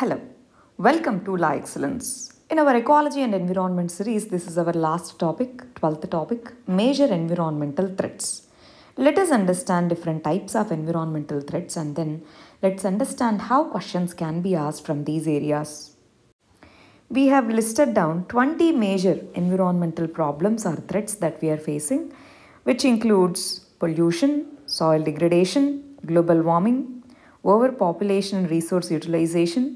Hello, welcome to La Excellence. In our ecology and environment series, this is our last topic, 12th topic, major environmental threats. Let us understand different types of environmental threats and then let's understand how questions can be asked from these areas. We have listed down 20 major environmental problems or threats that we are facing, which includes pollution, soil degradation, global warming, overpopulation and resource utilization,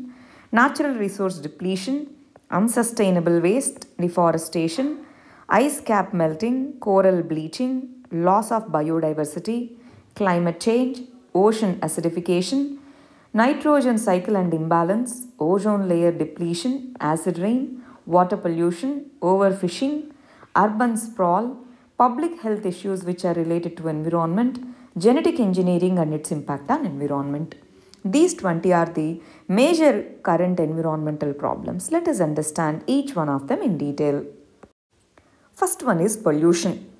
natural resource depletion, unsustainable waste, deforestation, ice cap melting, coral bleaching, loss of biodiversity, climate change, ocean acidification, nitrogen cycle and imbalance, ozone layer depletion, acid rain, water pollution, overfishing, urban sprawl, public health issues which are related to environment, genetic engineering and its impact on environment. These 20 are the major current environmental problems. Let us understand each one of them in detail. First one is pollution.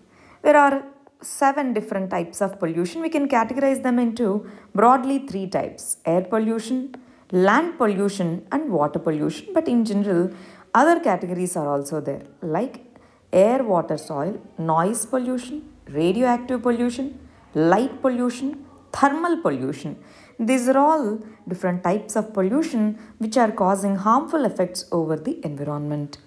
There are seven different types of pollution. We can categorize them into broadly three types air pollution, land pollution, and water pollution. But in general, other categories are also there like air, water, soil, noise pollution, radioactive pollution, light pollution, thermal pollution. These are all different types of pollution which are causing harmful effects over the environment.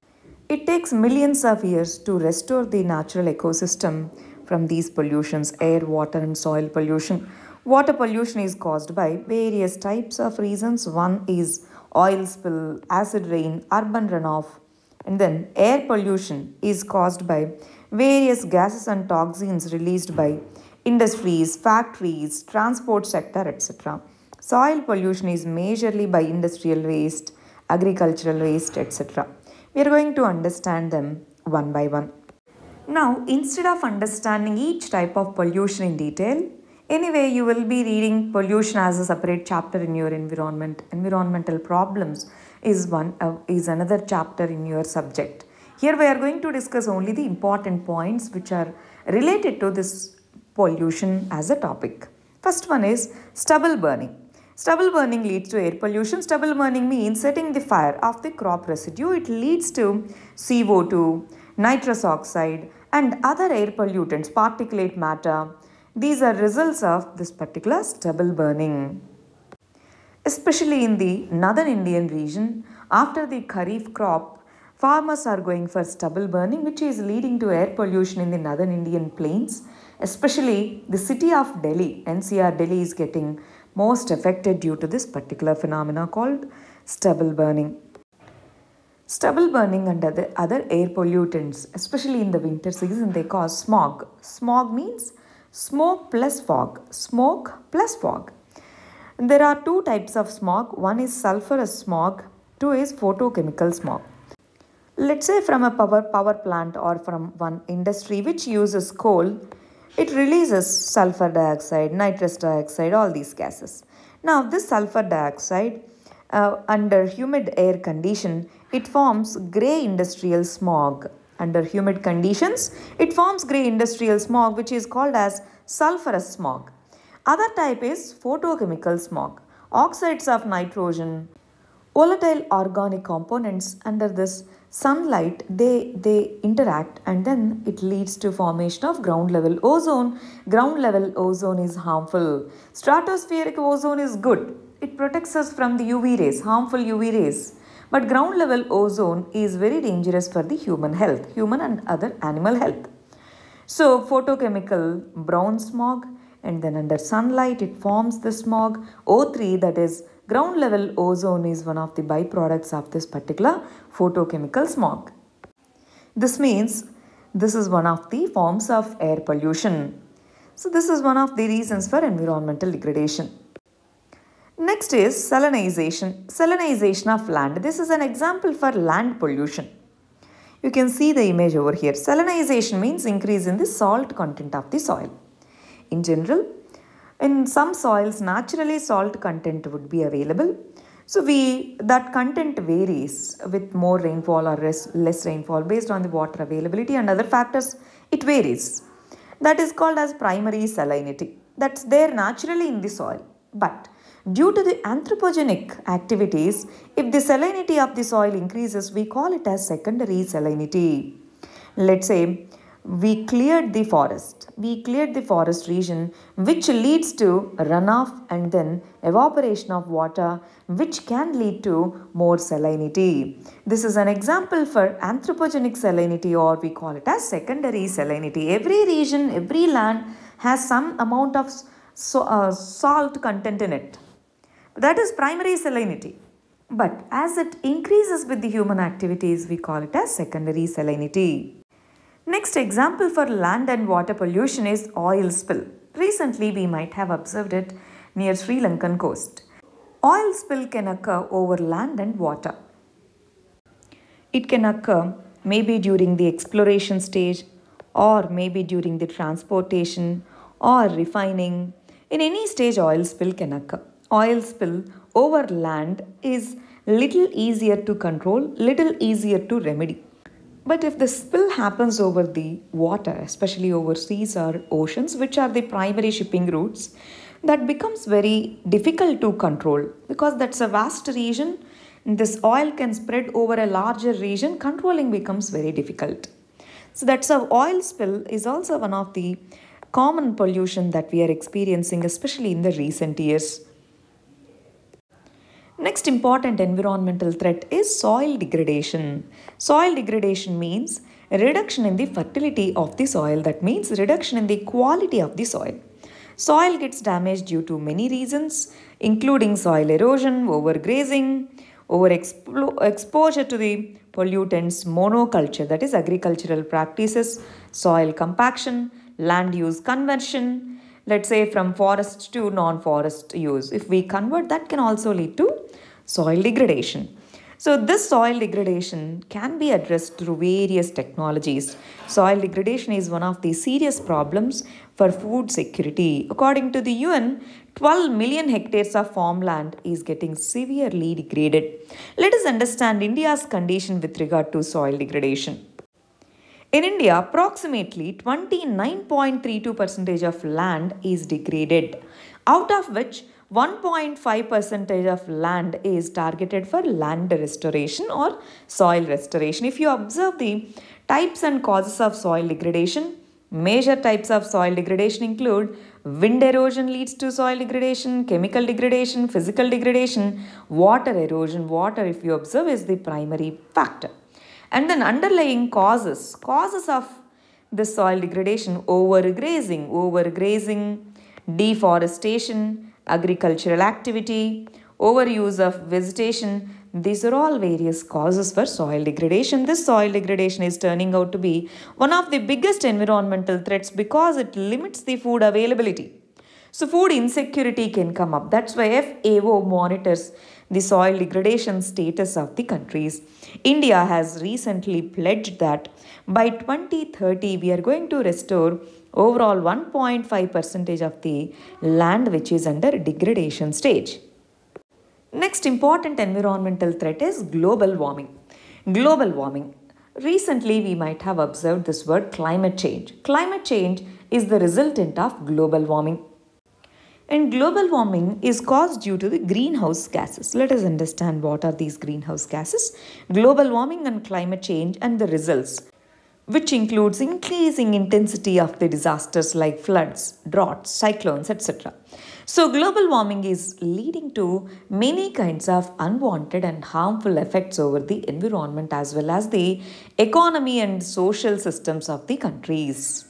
It takes millions of years to restore the natural ecosystem from these pollutions air, water, and soil pollution. Water pollution is caused by various types of reasons. One is oil spill, acid rain, urban runoff. And then air pollution is caused by various gases and toxins released by industries, factories, transport sector, etc. Soil pollution is majorly by industrial waste, agricultural waste, etc. We are going to understand them one by one. Now, instead of understanding each type of pollution in detail, anyway, you will be reading pollution as a separate chapter in your environment. Environmental problems is one uh, is another chapter in your subject. Here we are going to discuss only the important points which are related to this pollution as a topic. First one is stubble burning. Stubble burning leads to air pollution. Stubble burning means setting the fire of the crop residue. It leads to CO2, nitrous oxide and other air pollutants, particulate matter. These are results of this particular stubble burning. Especially in the northern Indian region, after the Kharif crop, farmers are going for stubble burning which is leading to air pollution in the northern Indian plains. Especially the city of Delhi, NCR Delhi is getting most affected due to this particular phenomena called stubble burning. Stubble burning and other, other air pollutants, especially in the winter season, they cause smog. Smog means smoke plus fog. Smoke plus fog. And there are two types of smog. One is sulfurous smog, two is photochemical smog. Let's say from a power, power plant or from one industry which uses coal, it releases sulfur dioxide, nitrous dioxide, all these gases. Now this sulfur dioxide uh, under humid air condition, it forms grey industrial smog. Under humid conditions, it forms grey industrial smog which is called as sulfurous smog. Other type is photochemical smog, oxides of nitrogen, volatile organic components under this sunlight they they interact and then it leads to formation of ground level ozone ground level ozone is harmful stratospheric ozone is good it protects us from the uv rays harmful uv rays but ground level ozone is very dangerous for the human health human and other animal health so photochemical brown smog and then under sunlight it forms the smog O3 that is Ground level ozone is one of the byproducts of this particular photochemical smog. This means this is one of the forms of air pollution. So this is one of the reasons for environmental degradation. Next is salinization. Salinization of land. This is an example for land pollution. You can see the image over here. Salinization means increase in the salt content of the soil. In general, in some soils, naturally salt content would be available. So we that content varies with more rainfall or res, less rainfall based on the water availability and other factors. It varies. That is called as primary salinity. That's there naturally in the soil. But due to the anthropogenic activities, if the salinity of the soil increases, we call it as secondary salinity. Let's say we cleared the forest. We cleared the forest region, which leads to runoff and then evaporation of water, which can lead to more salinity. This is an example for anthropogenic salinity, or we call it as secondary salinity. Every region, every land has some amount of so, uh, salt content in it. That is primary salinity. But as it increases with the human activities, we call it as secondary salinity. Next example for land and water pollution is oil spill. Recently, we might have observed it near Sri Lankan coast. Oil spill can occur over land and water. It can occur maybe during the exploration stage or maybe during the transportation or refining. In any stage, oil spill can occur. Oil spill over land is little easier to control, little easier to remedy. But if the spill happens over the water, especially over seas or oceans, which are the primary shipping routes, that becomes very difficult to control because that's a vast region. This oil can spread over a larger region, controlling becomes very difficult. So, that's a oil spill is also one of the common pollution that we are experiencing, especially in the recent years. Next important environmental threat is soil degradation. Soil degradation means reduction in the fertility of the soil. That means reduction in the quality of the soil. Soil gets damaged due to many reasons including soil erosion, overgrazing, overexposure to the pollutants, monoculture that is agricultural practices, soil compaction, land use conversion, let's say from forest to non-forest use. If we convert, that can also lead to soil degradation. So this soil degradation can be addressed through various technologies. Soil degradation is one of the serious problems for food security. According to the UN, 12 million hectares of farmland is getting severely degraded. Let us understand India's condition with regard to soil degradation. In India, approximately 29.32% of land is degraded, out of which 1.5% of land is targeted for land restoration or soil restoration. If you observe the types and causes of soil degradation, major types of soil degradation include wind erosion leads to soil degradation, chemical degradation, physical degradation, water erosion. Water, if you observe, is the primary factor. And then underlying causes, causes of the soil degradation, overgrazing, overgrazing, deforestation, agricultural activity, overuse of vegetation, these are all various causes for soil degradation. This soil degradation is turning out to be one of the biggest environmental threats because it limits the food availability. So food insecurity can come up. That's why FAO monitors the soil degradation status of the countries. India has recently pledged that by 2030 we are going to restore overall 1.5 percentage of the land which is under degradation stage. Next important environmental threat is global warming. Global warming. Recently, we might have observed this word climate change. Climate change is the resultant of global warming. And global warming is caused due to the greenhouse gases. Let us understand what are these greenhouse gases. Global warming and climate change and the results, which includes increasing intensity of the disasters like floods, droughts, cyclones, etc. So global warming is leading to many kinds of unwanted and harmful effects over the environment as well as the economy and social systems of the countries.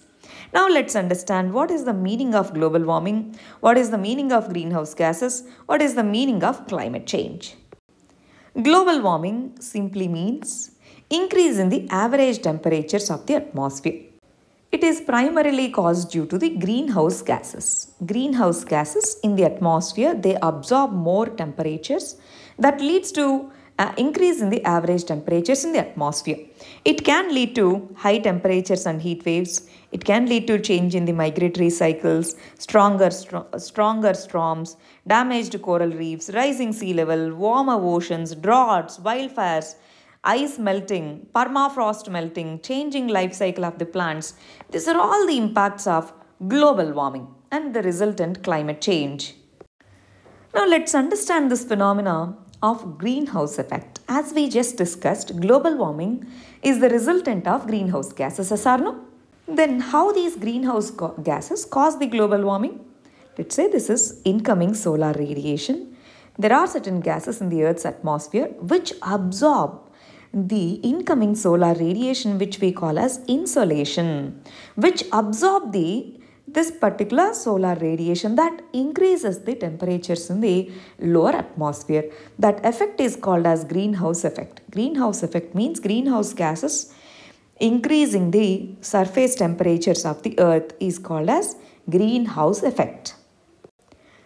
Now let's understand what is the meaning of global warming, what is the meaning of greenhouse gases, what is the meaning of climate change. Global warming simply means increase in the average temperatures of the atmosphere. It is primarily caused due to the greenhouse gases. Greenhouse gases in the atmosphere, they absorb more temperatures that leads to increase in the average temperatures in the atmosphere. It can lead to high temperatures and heat waves. It can lead to change in the migratory cycles, stronger, stronger storms, damaged coral reefs, rising sea level, warmer oceans, droughts, wildfires, ice melting, permafrost melting, changing life cycle of the plants. These are all the impacts of global warming and the resultant climate change. Now let's understand this phenomena of greenhouse effect. As we just discussed, global warming is the resultant of greenhouse gases, as no? Then how these greenhouse gases cause the global warming? Let's say this is incoming solar radiation. There are certain gases in the Earth's atmosphere which absorb the incoming solar radiation which we call as insolation which absorb the this particular solar radiation that increases the temperatures in the lower atmosphere. That effect is called as greenhouse effect. Greenhouse effect means greenhouse gases increasing the surface temperatures of the earth is called as greenhouse effect.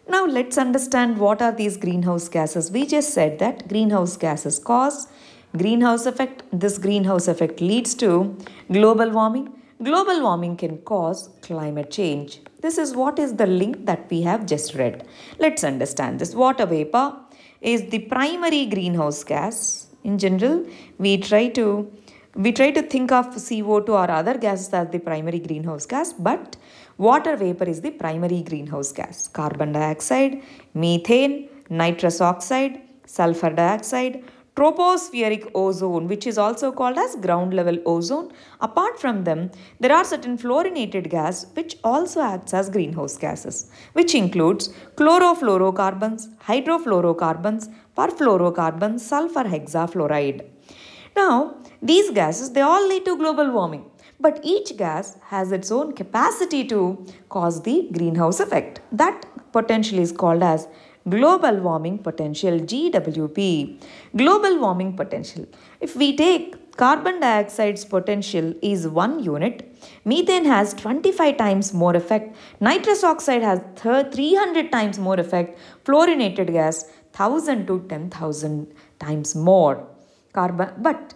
Now let's understand what are these greenhouse gases. We just said that greenhouse gases cause greenhouse effect. This greenhouse effect leads to global warming Global warming can cause climate change. This is what is the link that we have just read. Let's understand this. Water vapor is the primary greenhouse gas. In general, we try to we try to think of CO2 or other gases as the primary greenhouse gas, but water vapor is the primary greenhouse gas. Carbon dioxide, methane, nitrous oxide, sulfur dioxide, tropospheric ozone, which is also called as ground level ozone. Apart from them, there are certain fluorinated gas which also acts as greenhouse gases, which includes chlorofluorocarbons, hydrofluorocarbons, perfluorocarbons, sulfur hexafluoride. Now, these gases, they all lead to global warming. But each gas has its own capacity to cause the greenhouse effect. That potentially is called as global warming potential GWP. Global warming potential. If we take carbon dioxide's potential is 1 unit, methane has 25 times more effect, nitrous oxide has 300 times more effect, fluorinated gas 1000 to 10000 times more. Carbon, but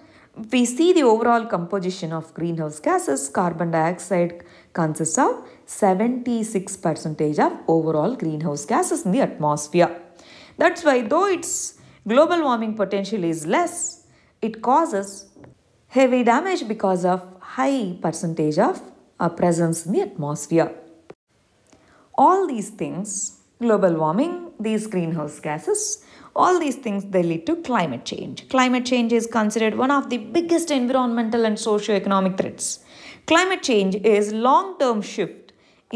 we see the overall composition of greenhouse gases, carbon dioxide consists of 76 percentage of overall greenhouse gases in the atmosphere. That's why though its global warming potential is less, it causes heavy damage because of high percentage of uh, presence in the atmosphere. All these things, global warming, these greenhouse gases, all these things they lead to climate change. Climate change is considered one of the biggest environmental and socio-economic threats. Climate change is long-term shift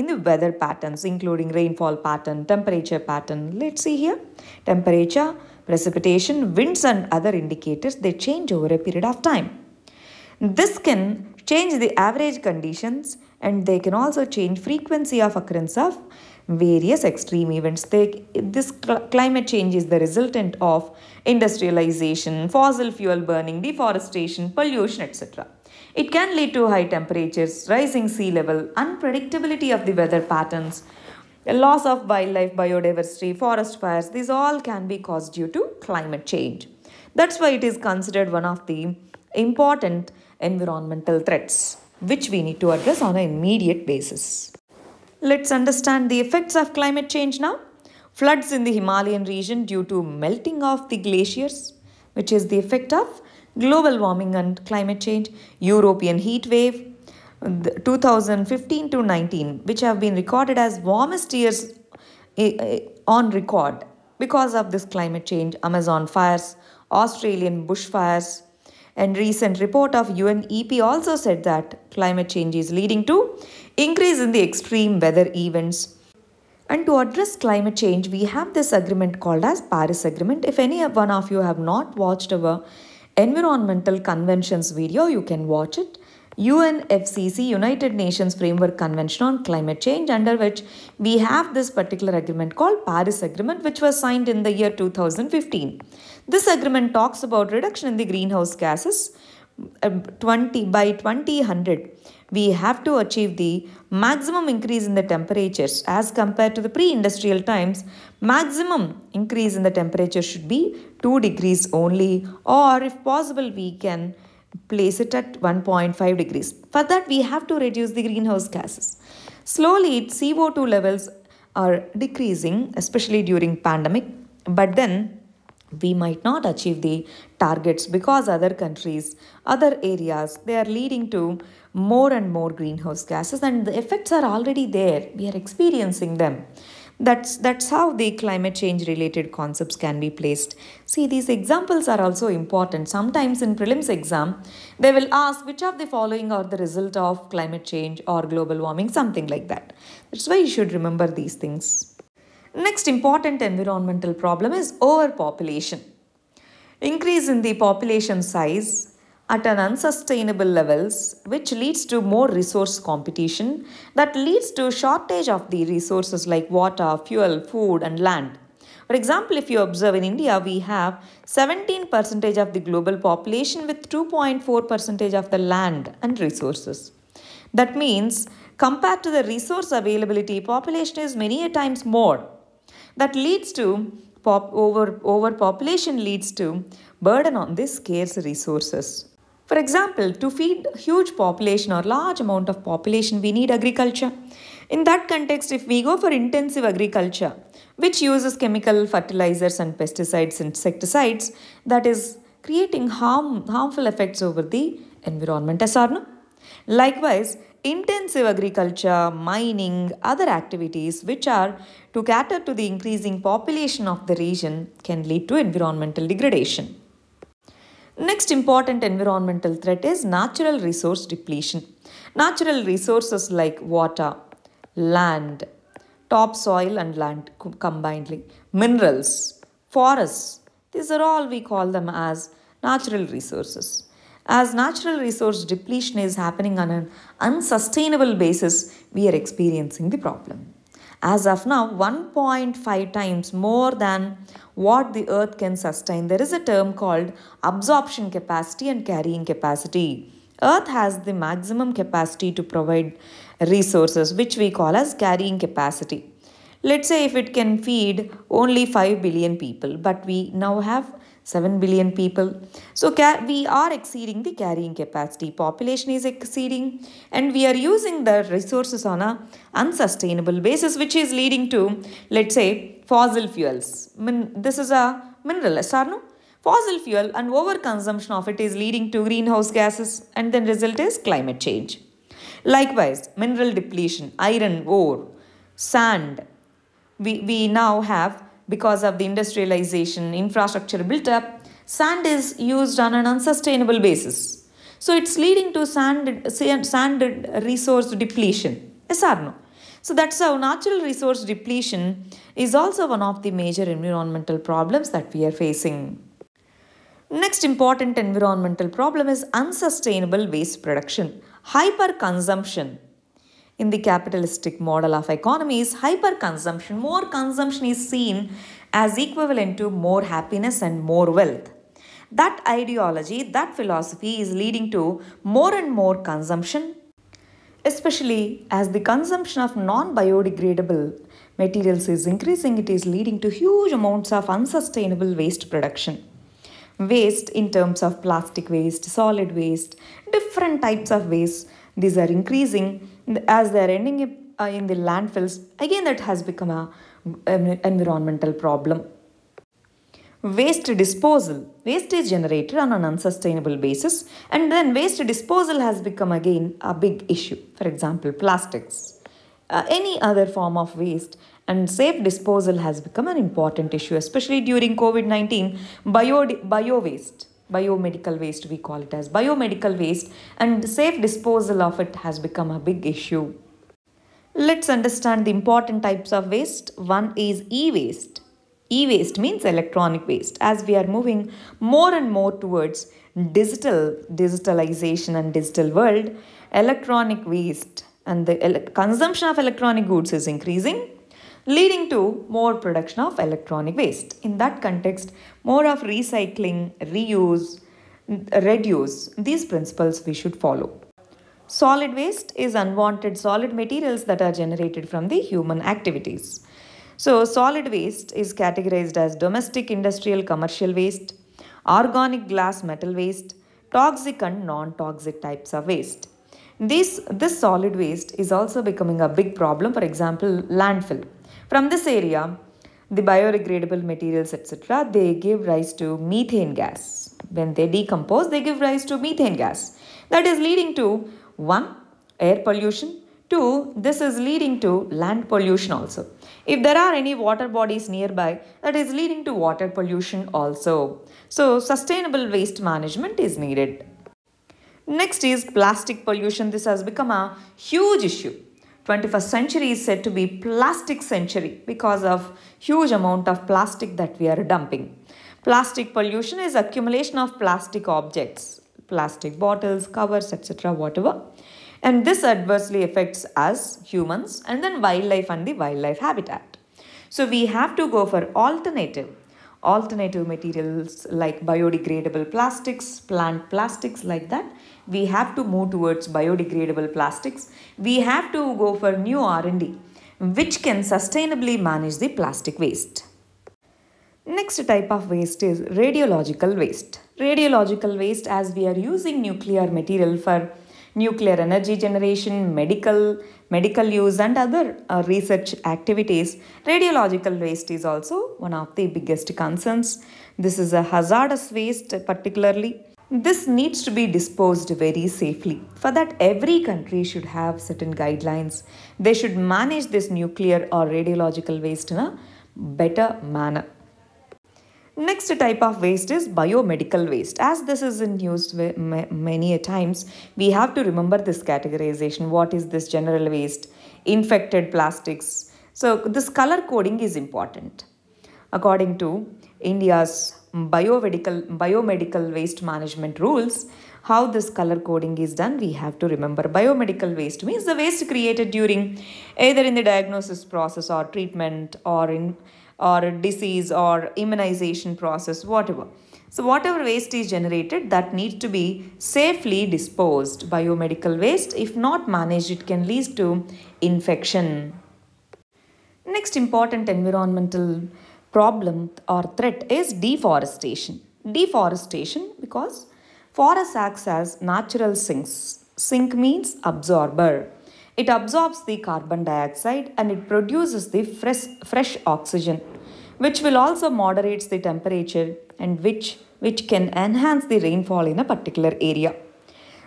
in the weather patterns including rainfall pattern, temperature pattern. Let's see here. Temperature, precipitation, winds and other indicators they change over a period of time. This can change the average conditions and they can also change frequency of occurrence of various extreme events. They, this cl climate change is the resultant of industrialization, fossil fuel burning, deforestation, pollution, etc. It can lead to high temperatures, rising sea level, unpredictability of the weather patterns, loss of wildlife biodiversity, forest fires. These all can be caused due to climate change. That's why it is considered one of the important environmental threats which we need to address on an immediate basis. Let's understand the effects of climate change now. Floods in the Himalayan region due to melting of the glaciers, which is the effect of global warming and climate change, European heat wave 2015 to 19, which have been recorded as warmest years eh, eh, on record because of this climate change, Amazon fires, Australian bushfires, and recent report of UNEP also said that climate change is leading to increase in the extreme weather events. And to address climate change, we have this agreement called as Paris Agreement. If any one of you have not watched our Environmental Conventions video, you can watch it. UNFCC, United Nations Framework Convention on Climate Change, under which we have this particular agreement called Paris Agreement, which was signed in the year 2015. This agreement talks about reduction in the greenhouse gases um, 20 by 2000 we have to achieve the maximum increase in the temperatures as compared to the pre-industrial times. Maximum increase in the temperature should be 2 degrees only or if possible we can place it at 1.5 degrees. For that we have to reduce the greenhouse gases. Slowly CO2 levels are decreasing especially during pandemic but then we might not achieve the targets because other countries other areas they are leading to more and more greenhouse gases and the effects are already there we are experiencing them that's that's how the climate change related concepts can be placed see these examples are also important sometimes in prelims exam they will ask which of the following are the result of climate change or global warming something like that that's why you should remember these things next important environmental problem is overpopulation increase in the population size at an unsustainable levels which leads to more resource competition that leads to shortage of the resources like water fuel food and land for example if you observe in india we have 17 percentage of the global population with 2.4 percentage of the land and resources that means compared to the resource availability population is many a times more that leads to pop over overpopulation leads to burden on the scarce resources for example, to feed a huge population or large amount of population, we need agriculture. In that context, if we go for intensive agriculture, which uses chemical fertilizers and pesticides, and insecticides, that is creating harm, harmful effects over the environment. no. Likewise, intensive agriculture, mining, other activities which are to cater to the increasing population of the region can lead to environmental degradation. Next important environmental threat is natural resource depletion. Natural resources like water, land, topsoil and land combinedly, minerals, forests, these are all we call them as natural resources. As natural resource depletion is happening on an unsustainable basis, we are experiencing the problem. As of now, 1.5 times more than what the earth can sustain. There is a term called absorption capacity and carrying capacity. Earth has the maximum capacity to provide resources, which we call as carrying capacity. Let's say if it can feed only 5 billion people, but we now have 7 billion people. So we are exceeding the carrying capacity. Population is exceeding and we are using the resources on a unsustainable basis which is leading to let's say fossil fuels. Min this is a mineral, yes no? Fossil fuel and overconsumption of it is leading to greenhouse gases and then result is climate change. Likewise, mineral depletion, iron ore, sand. We, we now have because of the industrialization infrastructure built up, sand is used on an unsustainable basis. So it's leading to sand, sand resource depletion. Yes or no? So that's how natural resource depletion is also one of the major environmental problems that we are facing. Next important environmental problem is unsustainable waste production, hyper consumption in the capitalistic model of economies, hyperconsumption, more consumption is seen as equivalent to more happiness and more wealth. That ideology, that philosophy is leading to more and more consumption, especially as the consumption of non biodegradable materials is increasing, it is leading to huge amounts of unsustainable waste production. Waste in terms of plastic waste, solid waste, different types of waste these are increasing as they are ending uh, in the landfills. Again, that has become a environmental problem. Waste disposal. Waste is generated on an unsustainable basis, and then waste disposal has become again a big issue. For example, plastics, uh, any other form of waste, and safe disposal has become an important issue, especially during COVID 19. Bio, bio waste biomedical waste we call it as biomedical waste and safe disposal of it has become a big issue let's understand the important types of waste one is e-waste e-waste means electronic waste as we are moving more and more towards digital digitalization and digital world electronic waste and the consumption of electronic goods is increasing leading to more production of electronic waste. In that context, more of recycling, reuse, reduce, these principles we should follow. Solid waste is unwanted solid materials that are generated from the human activities. So, solid waste is categorized as domestic, industrial, commercial waste, organic glass metal waste, toxic and non-toxic types of waste. This, this solid waste is also becoming a big problem, for example, landfill. From this area, the biodegradable materials, etc., they give rise to methane gas. When they decompose, they give rise to methane gas. That is leading to one, air pollution, Two, this is leading to land pollution also. If there are any water bodies nearby, that is leading to water pollution also. So, sustainable waste management is needed. Next is plastic pollution. This has become a huge issue. 21st century is said to be plastic century because of huge amount of plastic that we are dumping. Plastic pollution is accumulation of plastic objects, plastic bottles, covers, etc., whatever. And this adversely affects us, humans, and then wildlife and the wildlife habitat. So we have to go for alternative alternative materials like biodegradable plastics, plant plastics like that. We have to move towards biodegradable plastics. We have to go for new R&D which can sustainably manage the plastic waste. Next type of waste is radiological waste. Radiological waste as we are using nuclear material for nuclear energy generation, medical, medical use and other uh, research activities. Radiological waste is also one of the biggest concerns. This is a hazardous waste particularly. This needs to be disposed very safely. For that, every country should have certain guidelines. They should manage this nuclear or radiological waste in a better manner. Next type of waste is biomedical waste. As this is in use many a times, we have to remember this categorization. What is this general waste? Infected plastics. So this color coding is important. According to India's biomedical, biomedical waste management rules, how this color coding is done, we have to remember biomedical waste means the waste created during either in the diagnosis process or treatment or in or disease or immunization process, whatever. So whatever waste is generated that needs to be safely disposed. Biomedical waste, if not managed, it can lead to infection. Next important environmental problem or threat is deforestation. Deforestation because forest acts as natural sinks. Sink means absorber. It absorbs the carbon dioxide and it produces the fresh, fresh oxygen, which will also moderates the temperature and which, which can enhance the rainfall in a particular area.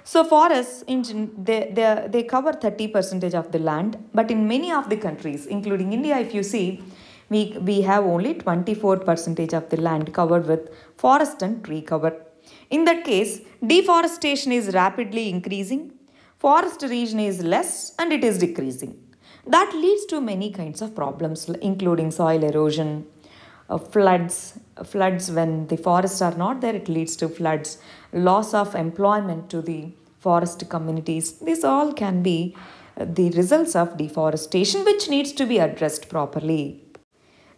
So forests, in, they, they, they cover 30% of the land, but in many of the countries, including India, if you see, we, we have only 24% of the land covered with forest and tree cover. In that case, deforestation is rapidly increasing forest region is less and it is decreasing. That leads to many kinds of problems including soil erosion, uh, floods, uh, floods when the forests are not there it leads to floods, loss of employment to the forest communities. This all can be uh, the results of deforestation which needs to be addressed properly.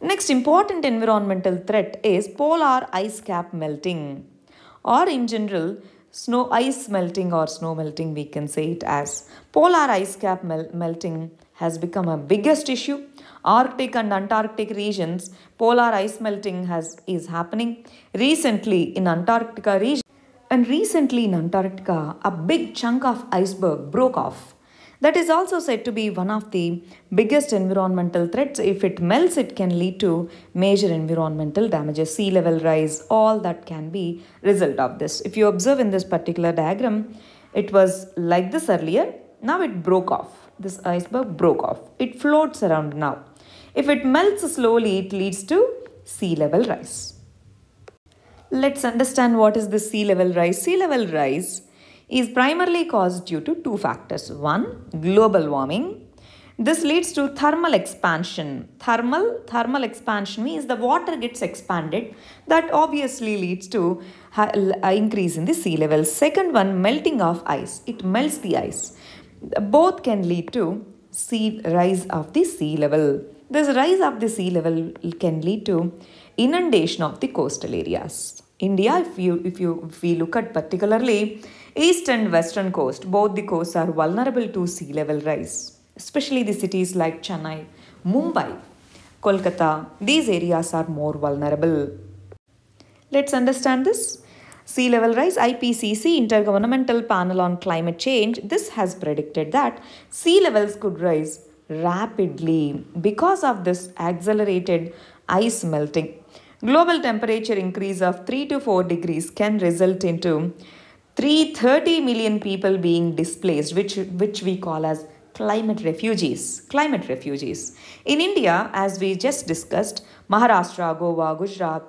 Next important environmental threat is polar ice cap melting or in general snow ice melting or snow melting we can say it as polar ice cap mel melting has become a biggest issue arctic and antarctic regions polar ice melting has is happening recently in antarctica region and recently in antarctica a big chunk of iceberg broke off that is also said to be one of the biggest environmental threats. If it melts, it can lead to major environmental damages, sea level rise, all that can be result of this. If you observe in this particular diagram, it was like this earlier. Now it broke off. This iceberg broke off. It floats around now. If it melts slowly, it leads to sea level rise. Let's understand what is the sea level rise. Sea level rise is primarily caused due to two factors. One, global warming. This leads to thermal expansion. Thermal, thermal expansion means the water gets expanded. That obviously leads to increase in the sea level. Second one, melting of ice. It melts the ice. Both can lead to sea rise of the sea level. This rise of the sea level can lead to inundation of the coastal areas. India, if you if you if we look at particularly East and western coast, both the coasts are vulnerable to sea level rise, especially the cities like Chennai, Mumbai, Kolkata. These areas are more vulnerable. Let's understand this. Sea level rise, IPCC, Intergovernmental Panel on Climate Change, this has predicted that sea levels could rise rapidly because of this accelerated ice melting. Global temperature increase of 3 to 4 degrees can result into 330 million people being displaced, which, which we call as climate refugees. Climate refugees. In India, as we just discussed, Maharashtra, Goa, Gujarat,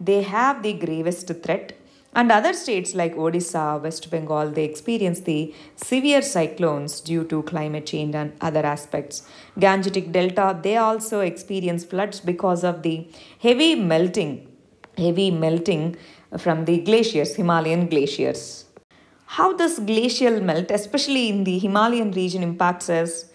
they have the gravest threat. And other states like Odisha, West Bengal, they experience the severe cyclones due to climate change and other aspects. Gangetic Delta, they also experience floods because of the heavy melting, heavy melting from the glaciers, Himalayan glaciers. How does glacial melt, especially in the Himalayan region, impacts us?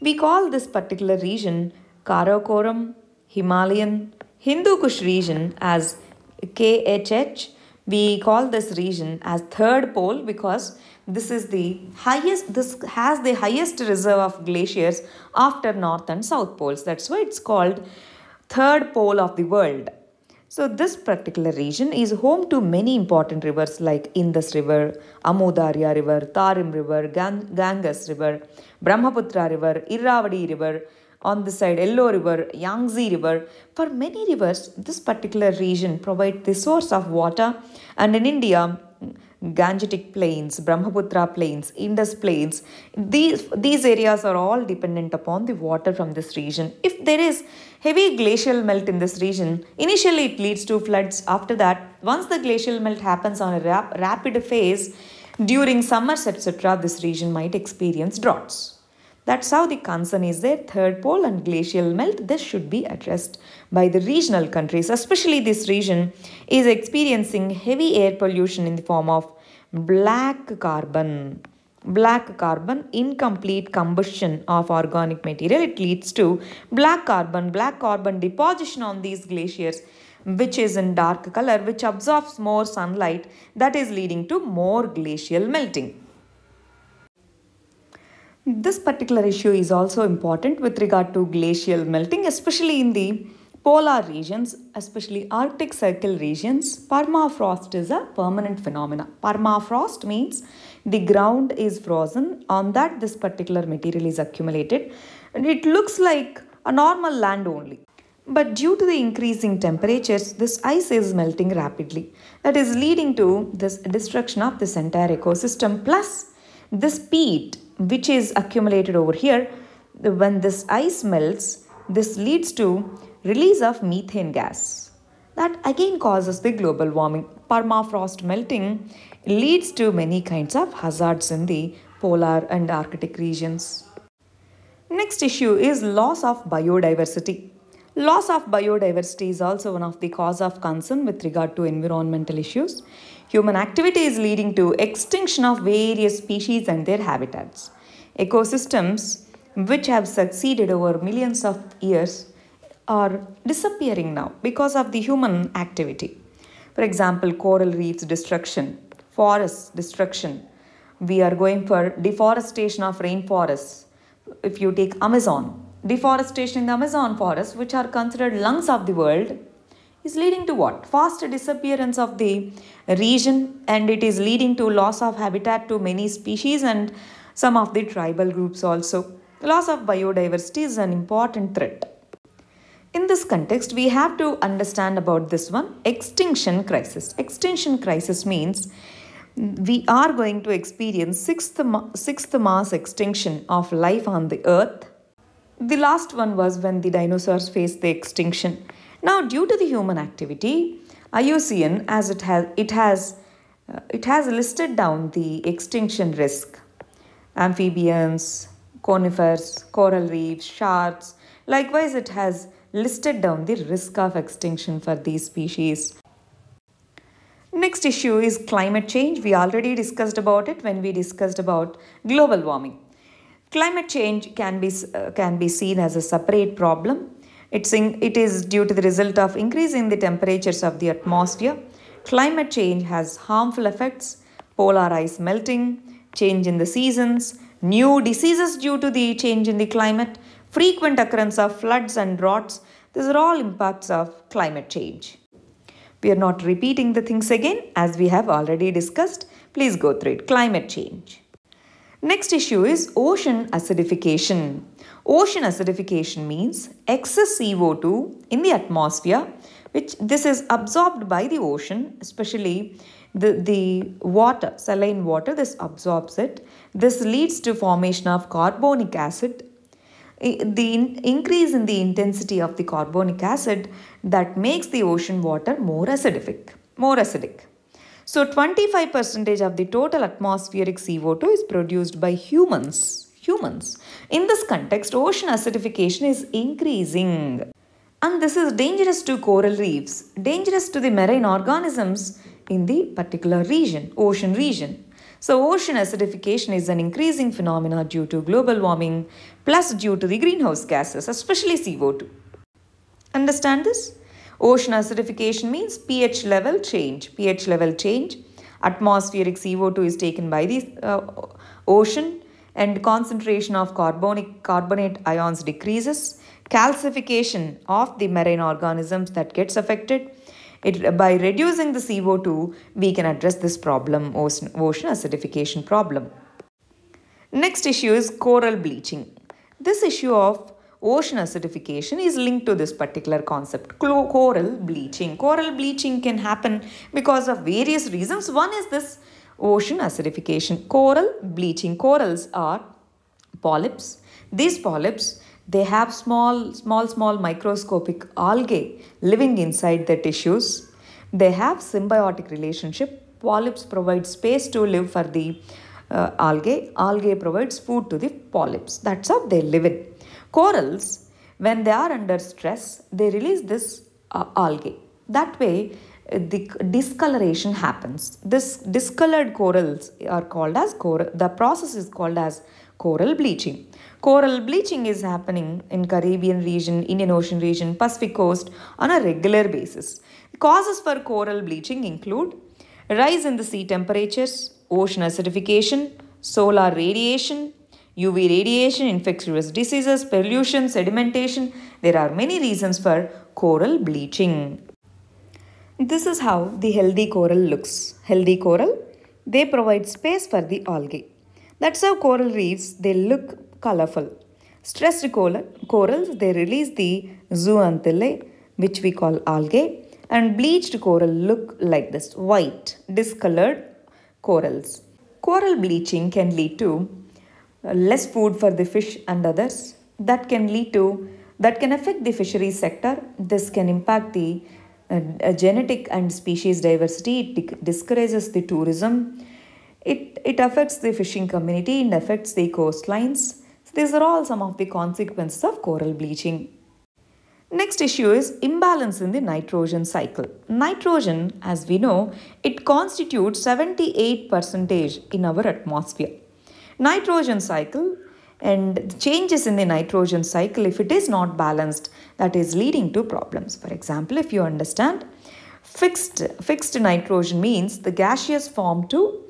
We call this particular region Karakoram, Himalayan, Hindu Kush region as KHH. We call this region as third pole because this is the highest this has the highest reserve of glaciers after north and south poles. That's why it's called third pole of the world. So this particular region is home to many important rivers like Indus River, Amudarya River, Tarim River, Gang Ganges River, Brahmaputra River, Irrawaddy River, on this side Yellow River, Yangtze River. For many rivers, this particular region provides the source of water and in India, Gangetic Plains, Brahmaputra Plains, Indus Plains. These, these areas are all dependent upon the water from this region. If there is heavy glacial melt in this region, initially it leads to floods. After that, once the glacial melt happens on a rap rapid phase, during summers, etc., this region might experience droughts. That's how the concern is there. Third pole and glacial melt, this should be addressed by the regional countries. Especially this region is experiencing heavy air pollution in the form of black carbon black carbon incomplete combustion of organic material it leads to black carbon black carbon deposition on these glaciers which is in dark color which absorbs more sunlight that is leading to more glacial melting this particular issue is also important with regard to glacial melting especially in the polar regions, especially Arctic Circle regions, permafrost is a permanent phenomenon. Permafrost means the ground is frozen, on that this particular material is accumulated and it looks like a normal land only. But due to the increasing temperatures, this ice is melting rapidly. That is leading to this destruction of this entire ecosystem. Plus, this peat which is accumulated over here, when this ice melts, this leads to release of methane gas. That again causes the global warming. Permafrost melting leads to many kinds of hazards in the polar and arctic regions. Next issue is loss of biodiversity. Loss of biodiversity is also one of the cause of concern with regard to environmental issues. Human activity is leading to extinction of various species and their habitats. Ecosystems, which have succeeded over millions of years, are disappearing now because of the human activity. For example, coral reefs destruction, forests destruction. We are going for deforestation of rainforests. If you take Amazon, deforestation in the Amazon forest, which are considered lungs of the world, is leading to what? Fast disappearance of the region and it is leading to loss of habitat to many species and some of the tribal groups also. loss of biodiversity is an important threat. In this context, we have to understand about this one extinction crisis. Extinction crisis means we are going to experience sixth, sixth mass extinction of life on the earth. The last one was when the dinosaurs faced the extinction. Now, due to the human activity, IUCN as it has it has uh, it has listed down the extinction risk. Amphibians, conifers, coral reefs, sharks. Likewise, it has listed down the risk of extinction for these species. Next issue is climate change. We already discussed about it when we discussed about global warming. Climate change can be, uh, can be seen as a separate problem. It's in, it is due to the result of increasing the temperatures of the atmosphere. Climate change has harmful effects, polar ice melting, change in the seasons, new diseases due to the change in the climate, frequent occurrence of floods and droughts. These are all impacts of climate change. We are not repeating the things again as we have already discussed. Please go through it. Climate change. Next issue is ocean acidification. Ocean acidification means excess CO2 in the atmosphere, which this is absorbed by the ocean, especially the, the water, saline water, this absorbs it. This leads to formation of carbonic acid the in increase in the intensity of the carbonic acid that makes the ocean water more acidic. More acidic. So 25% of the total atmospheric CO2 is produced by humans. Humans. In this context, ocean acidification is increasing. And this is dangerous to coral reefs, dangerous to the marine organisms in the particular region, ocean region. So ocean acidification is an increasing phenomena due to global warming plus due to the greenhouse gases, especially CO2. Understand this? Ocean acidification means pH level change. pH level change. Atmospheric CO2 is taken by the uh, ocean and concentration of carbonic carbonate ions decreases. Calcification of the marine organisms that gets affected it, by reducing the CO2, we can address this problem, ocean, ocean acidification problem. Next issue is coral bleaching. This issue of ocean acidification is linked to this particular concept coral bleaching. Coral bleaching can happen because of various reasons. One is this ocean acidification. Coral bleaching. Corals are polyps. These polyps they have small, small, small microscopic algae living inside the tissues. They have symbiotic relationship. Polyps provide space to live for the uh, algae. Algae provides food to the polyps. That's how they live in. Corals, when they are under stress, they release this uh, algae. That way, uh, the discoloration happens. This discolored corals are called as coral. The process is called as coral bleaching. Coral bleaching is happening in Caribbean region, Indian Ocean region, Pacific coast on a regular basis. Causes for coral bleaching include rise in the sea temperatures, ocean acidification, solar radiation, UV radiation, infectious diseases, pollution, sedimentation. There are many reasons for coral bleaching. This is how the healthy coral looks. Healthy coral, they provide space for the algae. That's how coral reefs, they look colorful. Stressed coral, corals, they release the zooanthellae, which we call algae, and bleached coral look like this, white, discolored corals. Coral bleaching can lead to uh, less food for the fish and others. That can lead to, that can affect the fisheries sector. This can impact the uh, genetic and species diversity. It discourages the tourism it, it affects the fishing community, it affects the coastlines. So these are all some of the consequences of coral bleaching. Next issue is imbalance in the nitrogen cycle. Nitrogen, as we know, it constitutes 78% in our atmosphere. Nitrogen cycle and changes in the nitrogen cycle, if it is not balanced, that is leading to problems. For example, if you understand, fixed, fixed nitrogen means the gaseous form to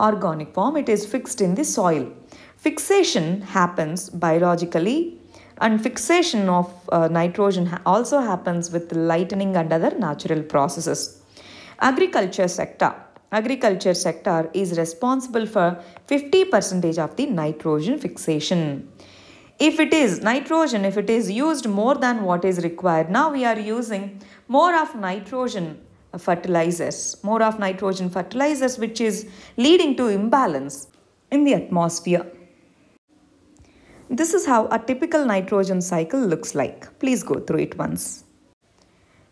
organic form, it is fixed in the soil. Fixation happens biologically and fixation of uh, nitrogen also happens with lightening and other natural processes. Agriculture sector. Agriculture sector is responsible for 50% of the nitrogen fixation. If it is nitrogen, if it is used more than what is required, now we are using more of nitrogen fertilizers, more of nitrogen fertilizers, which is leading to imbalance in the atmosphere. This is how a typical nitrogen cycle looks like. Please go through it once.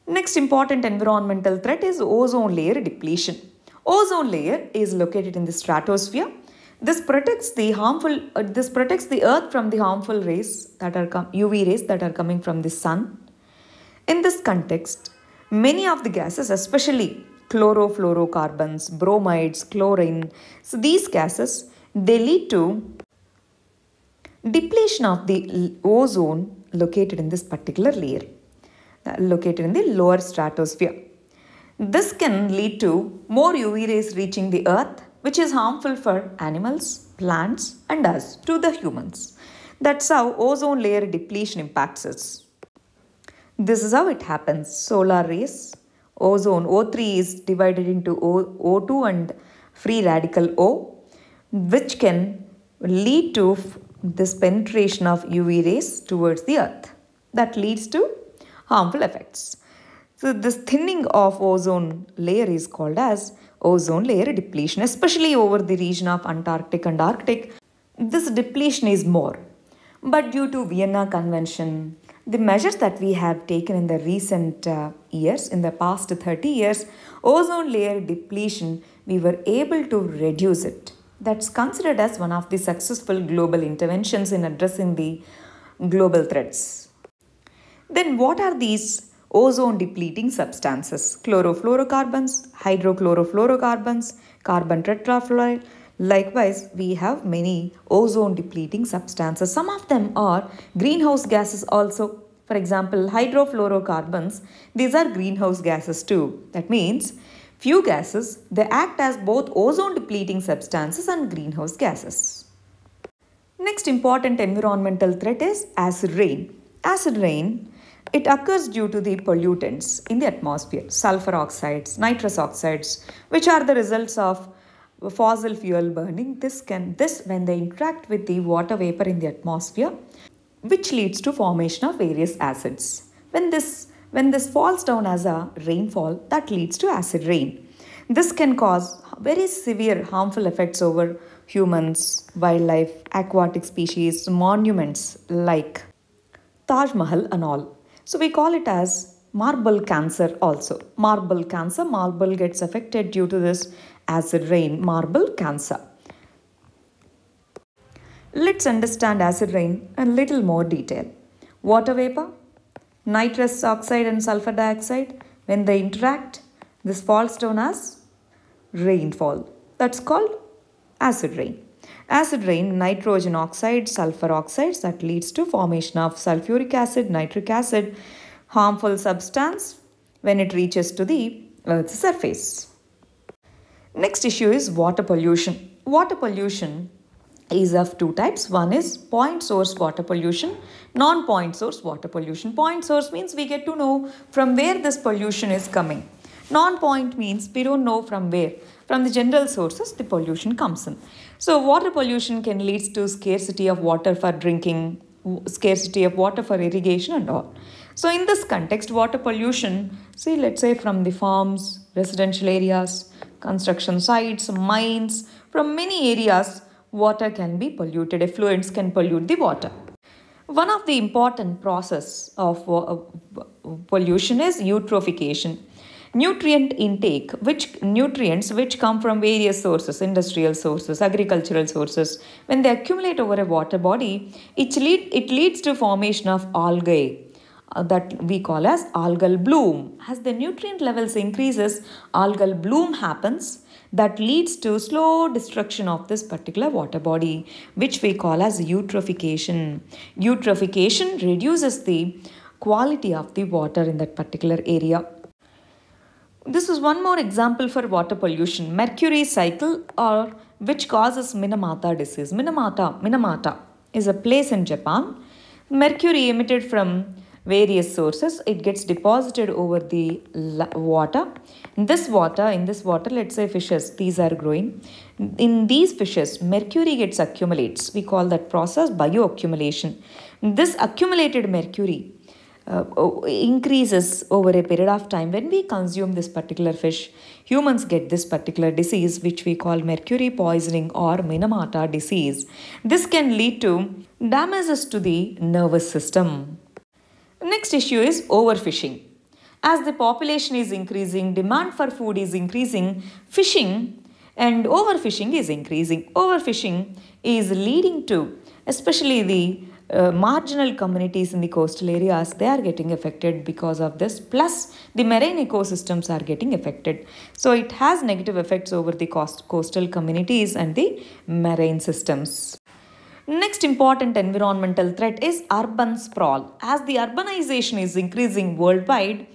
Next important environmental threat is ozone layer depletion. Ozone layer is located in the stratosphere. This protects the harmful uh, this protects the earth from the harmful rays that are UV rays that are coming from the sun. In this context, Many of the gases, especially chlorofluorocarbons, bromides, chlorine, so these gases, they lead to depletion of the ozone located in this particular layer, uh, located in the lower stratosphere. This can lead to more UV rays reaching the earth, which is harmful for animals, plants, and us, to the humans. That's how ozone layer depletion impacts us. This is how it happens. Solar rays, ozone, O3 is divided into o, 2 and free radical O, which can lead to this penetration of UV rays towards the earth. That leads to harmful effects. So this thinning of ozone layer is called as ozone layer depletion, especially over the region of Antarctic and Arctic. This depletion is more. But due to Vienna Convention, the measures that we have taken in the recent uh, years, in the past 30 years, ozone layer depletion, we were able to reduce it. That's considered as one of the successful global interventions in addressing the global threats. Then, what are these ozone depleting substances? Chlorofluorocarbons, hydrochlorofluorocarbons, carbon tetrafluoride, Likewise, we have many ozone depleting substances. Some of them are greenhouse gases also. For example, hydrofluorocarbons, these are greenhouse gases too. That means few gases, they act as both ozone depleting substances and greenhouse gases. Next important environmental threat is acid rain. Acid rain, it occurs due to the pollutants in the atmosphere, sulfur oxides, nitrous oxides, which are the results of fossil fuel burning. This can this when they interact with the water vapor in the atmosphere, which leads to formation of various acids. When this when this falls down as a rainfall, that leads to acid rain. This can cause very severe harmful effects over humans, wildlife, aquatic species, monuments like Taj Mahal and all. So we call it as marble cancer also. Marble cancer, marble gets affected due to this acid rain marble cancer. Let's understand acid rain in little more detail. Water vapor, nitrous oxide and sulfur dioxide, when they interact, this falls down as rainfall. That's called acid rain. Acid rain, nitrogen oxide, sulfur oxides that leads to formation of sulfuric acid, nitric acid, harmful substance when it reaches to the earth's surface. Next issue is water pollution. Water pollution is of two types. One is point source water pollution, non-point source water pollution. Point source means we get to know from where this pollution is coming. Non-point means we don't know from where. From the general sources, the pollution comes in. So water pollution can lead to scarcity of water for drinking, scarcity of water for irrigation and all. So in this context, water pollution, see let's say from the farms, residential areas, construction sites, mines, from many areas, water can be polluted, effluents can pollute the water. One of the important process of pollution is eutrophication. Nutrient intake, which nutrients which come from various sources, industrial sources, agricultural sources, when they accumulate over a water body, it, lead, it leads to formation of algae uh, that we call as algal bloom. As the nutrient levels increases, algal bloom happens that leads to slow destruction of this particular water body which we call as eutrophication. Eutrophication reduces the quality of the water in that particular area. This is one more example for water pollution. Mercury cycle or which causes Minamata disease. Minamata, Minamata is a place in Japan. Mercury emitted from various sources it gets deposited over the water in this water in this water let's say fishes these are growing in these fishes mercury gets accumulates we call that process bioaccumulation this accumulated mercury uh, increases over a period of time when we consume this particular fish humans get this particular disease which we call mercury poisoning or minamata disease this can lead to damages to the nervous system next issue is overfishing. As the population is increasing, demand for food is increasing, fishing and overfishing is increasing. Overfishing is leading to, especially the uh, marginal communities in the coastal areas they are getting affected because of this plus the marine ecosystems are getting affected so it has negative effects over the cost- coastal communities and the marine systems Next important environmental threat is urban sprawl. As the urbanization is increasing worldwide,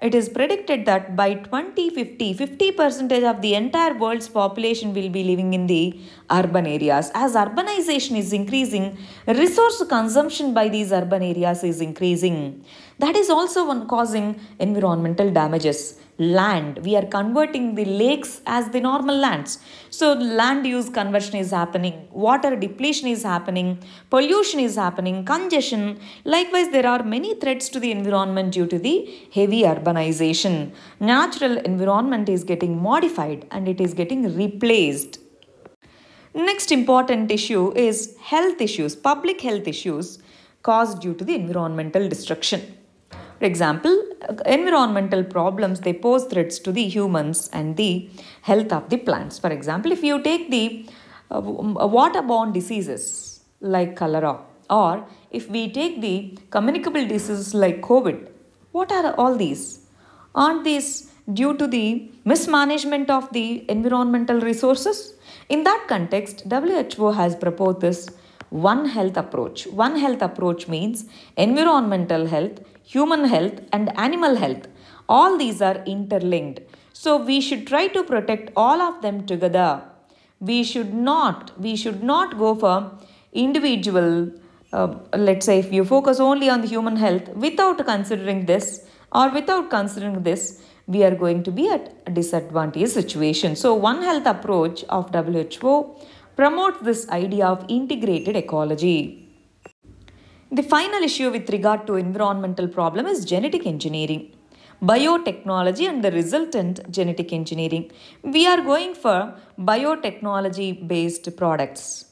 it is predicted that by 2050, 50% of the entire world's population will be living in the urban areas. As urbanization is increasing, resource consumption by these urban areas is increasing. That is also one causing environmental damages land. We are converting the lakes as the normal lands. So land use conversion is happening, water depletion is happening, pollution is happening, congestion. Likewise, there are many threats to the environment due to the heavy urbanization. Natural environment is getting modified and it is getting replaced. Next important issue is health issues, public health issues caused due to the environmental destruction. For example, environmental problems they pose threats to the humans and the health of the plants. For example, if you take the uh, uh, waterborne diseases like cholera or if we take the communicable diseases like COVID, what are all these? Aren't these due to the mismanagement of the environmental resources? In that context, WHO has proposed this one health approach. One health approach means environmental health human health, and animal health. All these are interlinked. So we should try to protect all of them together. We should not, we should not go for individual, uh, let's say if you focus only on the human health without considering this or without considering this, we are going to be at a disadvantage situation. So one health approach of WHO promotes this idea of integrated ecology. The final issue with regard to environmental problem is genetic engineering biotechnology and the resultant genetic engineering. We are going for biotechnology based products.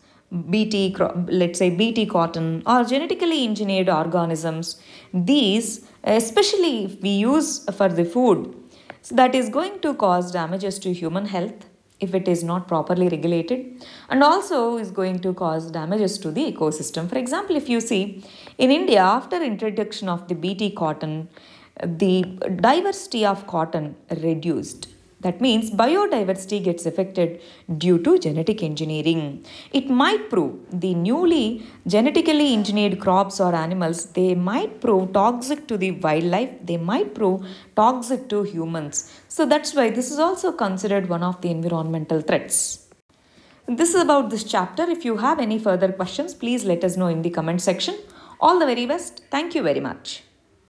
BT, let's say BT cotton or genetically engineered organisms. These, especially if we use for the food, so that is going to cause damages to human health if it is not properly regulated and also is going to cause damages to the ecosystem. For example, if you see in India after introduction of the BT cotton, the diversity of cotton reduced that means biodiversity gets affected due to genetic engineering. It might prove the newly genetically engineered crops or animals, they might prove toxic to the wildlife, they might prove toxic to humans. So that's why this is also considered one of the environmental threats. This is about this chapter. If you have any further questions, please let us know in the comment section. All the very best. Thank you very much.